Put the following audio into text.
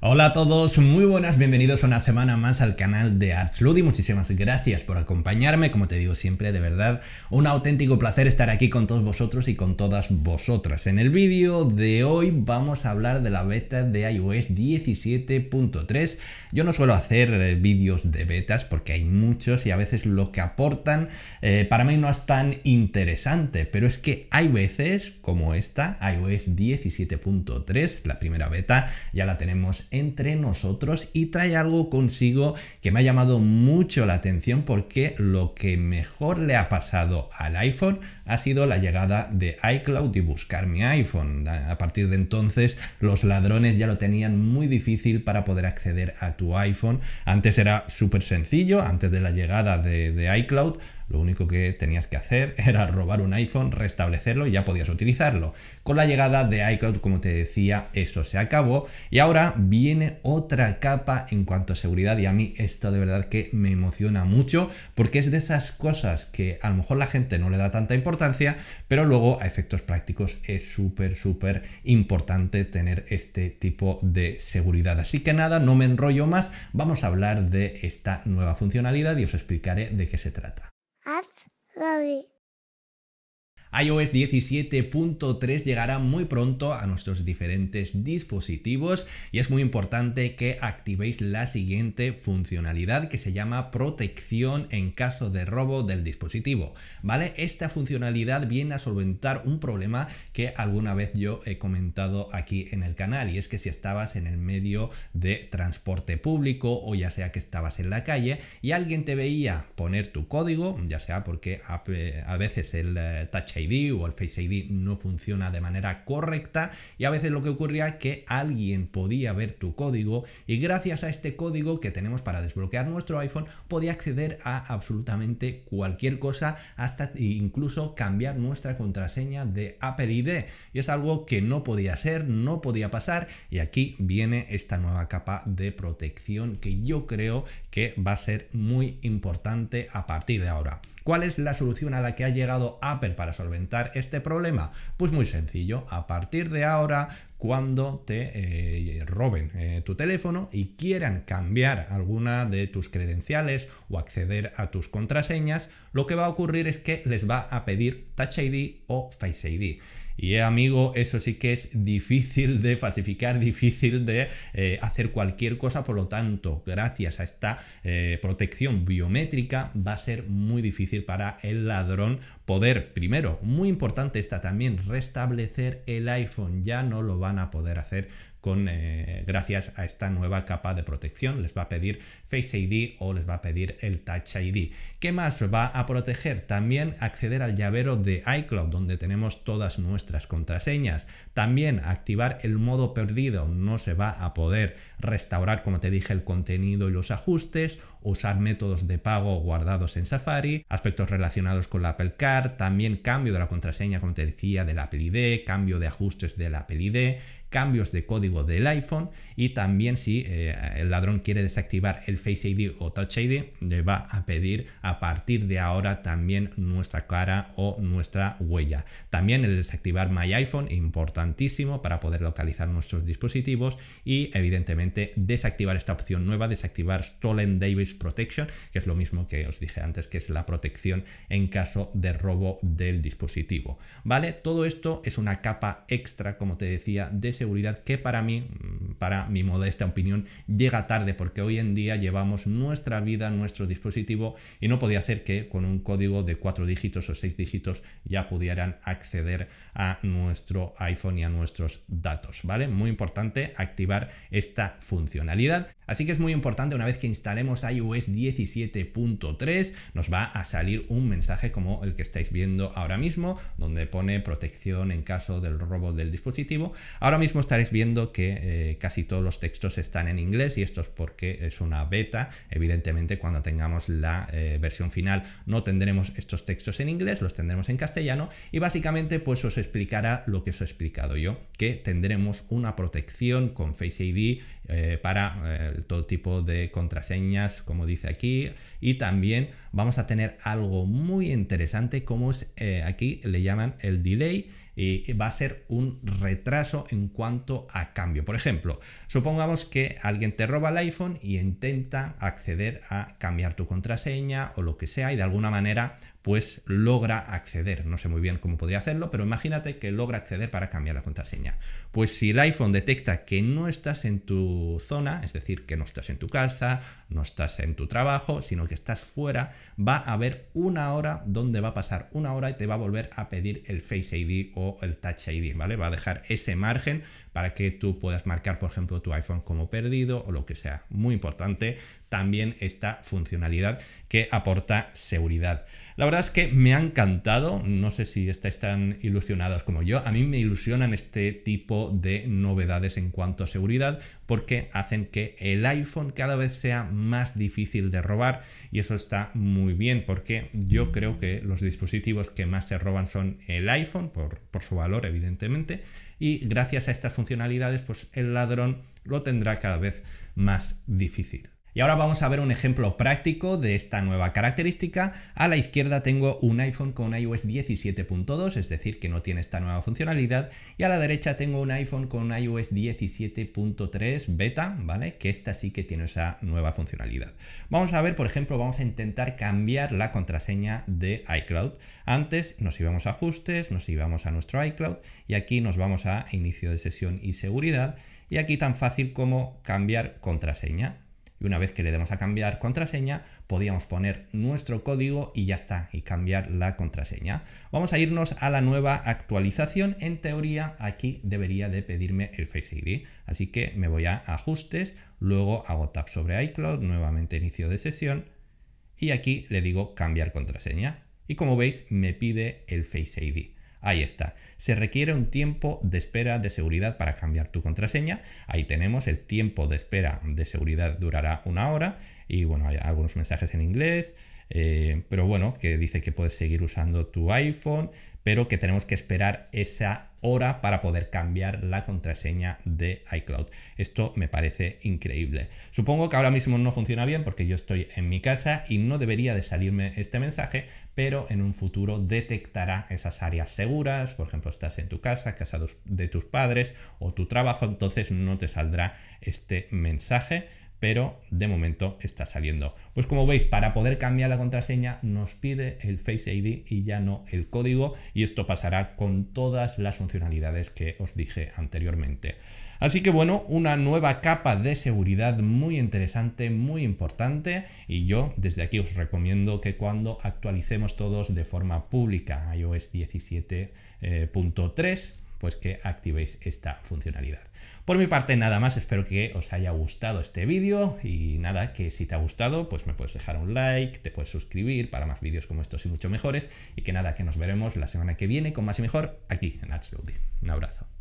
Hola a todos, muy buenas, bienvenidos una semana más al canal de y Muchísimas gracias por acompañarme, como te digo siempre, de verdad, un auténtico placer estar aquí con todos vosotros y con todas vosotras. En el vídeo de hoy vamos a hablar de la beta de iOS 17.3. Yo no suelo hacer eh, vídeos de betas porque hay muchos y a veces lo que aportan eh, para mí no es tan interesante, pero es que hay veces como esta, iOS 17.3, la primera beta, ya la tenemos entre nosotros y trae algo consigo que me ha llamado mucho la atención porque lo que mejor le ha pasado al iPhone ha sido la llegada de iCloud y buscar mi iPhone. A partir de entonces los ladrones ya lo tenían muy difícil para poder acceder a tu iPhone. Antes era súper sencillo, antes de la llegada de, iCloud lo único que tenías que hacer era robar un iPhone, restablecerlo y ya podías utilizarlo. Con la llegada de iCloud, como te decía, eso se acabó y ahora viene otra capa en cuanto a seguridad y a mí esto de verdad que me emociona mucho porque es de esas cosas que a lo mejor la gente no le da tanta importancia, pero luego a efectos prácticos es súper, súper importante tener este tipo de seguridad. Así que nada, no me enrollo más, vamos a hablar de esta nueva funcionalidad y os explicaré de qué se trata. Love it. iOS 17.3 llegará muy pronto a nuestros diferentes dispositivos y es muy importante que activéis la siguiente funcionalidad que se llama protección en caso de robo del dispositivo, ¿vale? Esta funcionalidad viene a solventar un problema que alguna vez yo he comentado aquí en el canal y es que si estabas en el medio de transporte público o ya sea que estabas en la calle y alguien te veía poner tu código, ya sea porque a veces el eh, touch o el Face ID no funciona de manera correcta y a veces lo que ocurría es que alguien podía ver tu código y gracias a este código que tenemos para desbloquear nuestro iPhone podía acceder a absolutamente cualquier cosa hasta incluso cambiar nuestra contraseña de Apple ID y es algo que no podía ser, no podía pasar y aquí viene esta nueva capa de protección que yo creo que va a ser muy importante a partir de ahora. ¿Cuál es la solución a la que ha llegado Apple para solventar este problema? Pues muy sencillo, a partir de ahora cuando te eh, roben eh, tu teléfono y quieran cambiar alguna de tus credenciales o acceder a tus contraseñas, lo que va a ocurrir es que les va a pedir Touch ID o Face ID. Y eh, amigo, eso sí que es difícil de falsificar, difícil de eh, hacer cualquier cosa, por lo tanto, gracias a esta eh, protección biométrica va a ser muy difícil para el ladrón poder, primero, muy importante esta también, restablecer el iPhone, ya no lo van a poder hacer eh, gracias a esta nueva capa de protección. Les va a pedir Face ID o les va a pedir el Touch ID. ¿Qué más va a proteger? También acceder al llavero de iCloud donde tenemos todas nuestras contraseñas. También activar el modo perdido. No se va a poder restaurar, como te dije, el contenido y los ajustes. Usar métodos de pago guardados en Safari. Aspectos relacionados con la Apple Card. También cambio de la contraseña, como te decía, de la Apple ID. Cambio de ajustes de la Apple ID cambios de código del iPhone y también si eh, el ladrón quiere desactivar el Face ID o Touch ID, le va a pedir a partir de ahora también nuestra cara o nuestra huella. También el desactivar My iPhone, importantísimo para poder localizar nuestros dispositivos y evidentemente desactivar esta opción nueva, desactivar Stolen Davis Protection, que es lo mismo que os dije antes, que es la protección en caso de robo del dispositivo. ¿Vale? Todo esto es una capa extra, como te decía, de seguridad que para mí, para mi modesta opinión, llega tarde porque hoy en día llevamos nuestra vida, nuestro dispositivo y no podía ser que con un código de cuatro dígitos o seis dígitos ya pudieran acceder a nuestro iPhone y a nuestros datos, ¿vale? Muy importante activar esta funcionalidad. Así que es muy importante una vez que instalemos iOS 17.3 nos va a salir un mensaje como el que estáis viendo ahora mismo donde pone protección en caso del robo del dispositivo. Ahora mismo estaréis viendo que eh, casi todos los textos están en inglés y esto es porque es una beta. Evidentemente cuando tengamos la eh, versión final no tendremos estos textos en inglés, los tendremos en castellano y básicamente pues os explicará lo que os he explicado yo, que tendremos una protección con Face ID eh, para todo tipo de contraseñas como dice aquí y también vamos a tener algo muy interesante como es aquí le llaman el delay y eh, va a ser un retraso en cuanto a cambio. Por ejemplo, supongamos que alguien te roba el iPhone y intenta acceder a cambiar tu contraseña o lo que sea y de alguna manera pues logra acceder. No sé muy bien cómo podría hacerlo, pero imagínate que logra acceder para cambiar la contraseña. Pues si el iPhone detecta que no estás en tu zona, es decir, que no estás en tu casa, no estás en tu trabajo, sino que estás fuera, va a haber una hora donde va a pasar una hora y te va a volver a pedir el Face ID o el Touch ID, ¿vale? Va a dejar ese margen para que tú puedas marcar, por ejemplo, tu iPhone como perdido o lo que sea. Muy importante también esta funcionalidad que aporta seguridad. La verdad es que me ha encantado, no sé si estáis tan ilusionados como yo, a mí me ilusionan este tipo de novedades en cuanto a seguridad porque hacen que el iPhone cada vez sea más difícil de robar y eso está muy bien porque yo creo que los dispositivos que más se roban son el iPhone por, por su valor evidentemente y gracias a estas funcionalidades pues el ladrón lo tendrá cada vez más difícil. Y ahora vamos a ver un ejemplo práctico de esta nueva característica. A la izquierda tengo un iPhone con iOS 17.2, es decir, que no tiene esta nueva funcionalidad. Y a la derecha tengo un iPhone con iOS 17.3 beta, ¿vale? Que esta sí que tiene esa nueva funcionalidad. Vamos a ver, por ejemplo, vamos a intentar cambiar la contraseña de iCloud. Antes nos íbamos a ajustes, nos íbamos a nuestro iCloud y aquí nos vamos a inicio de sesión y seguridad. Y aquí tan fácil como cambiar contraseña y una vez que le demos a cambiar contraseña, podíamos poner nuestro código y ya está, y cambiar la contraseña. Vamos a irnos a la nueva actualización. En teoría, aquí debería de pedirme el Face ID. Así que me voy a ajustes, luego hago tap sobre iCloud, nuevamente inicio de sesión, y aquí le digo cambiar contraseña. Y como veis, me pide el Face ID. Ahí está. Se requiere un tiempo de espera de seguridad para cambiar tu contraseña. Ahí tenemos el tiempo de espera de seguridad durará una hora. Y bueno, hay algunos mensajes en inglés. Eh, pero bueno, que dice que puedes seguir usando tu iPhone, pero que tenemos que esperar esa hora para poder cambiar la contraseña de iCloud. Esto me parece increíble. Supongo que ahora mismo no funciona bien porque yo estoy en mi casa y no debería de salirme este mensaje, pero en un futuro detectará esas áreas seguras, por ejemplo, estás en tu casa, casa de tus padres o tu trabajo, entonces no te saldrá este mensaje pero de momento está saliendo. Pues como veis, para poder cambiar la contraseña nos pide el Face ID y ya no el código y esto pasará con todas las funcionalidades que os dije anteriormente. Así que bueno, una nueva capa de seguridad muy interesante, muy importante y yo desde aquí os recomiendo que cuando actualicemos todos de forma pública iOS 17.3 pues que activéis esta funcionalidad. Por mi parte nada más, espero que os haya gustado este vídeo y nada, que si te ha gustado pues me puedes dejar un like, te puedes suscribir para más vídeos como estos y mucho mejores y que nada, que nos veremos la semana que viene con más y mejor aquí en Un abrazo.